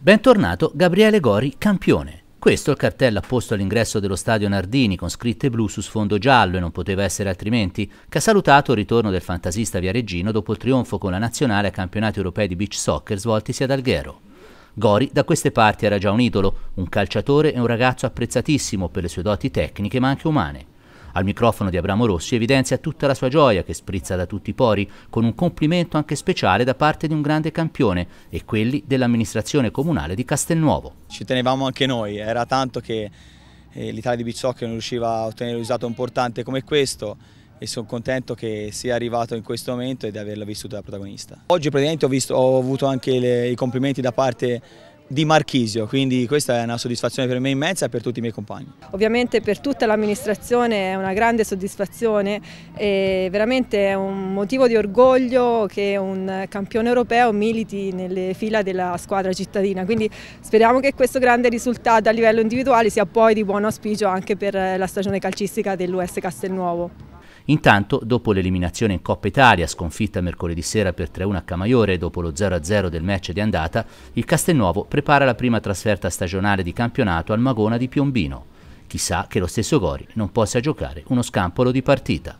Bentornato Gabriele Gori, campione. Questo è il cartello apposto all'ingresso dello stadio Nardini con scritte blu su sfondo giallo e non poteva essere altrimenti, che ha salutato il ritorno del fantasista viareggino dopo il trionfo con la nazionale ai campionati europei di beach soccer svoltisi ad Alghero. Gori da queste parti era già un idolo, un calciatore e un ragazzo apprezzatissimo per le sue doti tecniche ma anche umane. Al microfono di Abramo Rossi evidenzia tutta la sua gioia che sprizza da tutti i pori, con un complimento anche speciale da parte di un grande campione e quelli dell'amministrazione comunale di Castelnuovo. Ci tenevamo anche noi, era tanto che eh, l'Italia di Bicciocchi non riusciva a ottenere un risultato importante come questo e sono contento che sia arrivato in questo momento e di averla vissuta da protagonista. Oggi praticamente ho, visto, ho avuto anche le, i complimenti da parte di Marchisio, quindi questa è una soddisfazione per me immensa e per tutti i miei compagni. Ovviamente per tutta l'amministrazione è una grande soddisfazione e veramente è un motivo di orgoglio che un campione europeo militi nelle fila della squadra cittadina, quindi speriamo che questo grande risultato a livello individuale sia poi di buon auspicio anche per la stagione calcistica dell'US Castelnuovo. Intanto, dopo l'eliminazione in Coppa Italia, sconfitta mercoledì sera per 3-1 a Camaiore dopo lo 0-0 del match di andata, il Castelnuovo prepara la prima trasferta stagionale di campionato al Magona di Piombino. Chissà che lo stesso Gori non possa giocare uno scampolo di partita.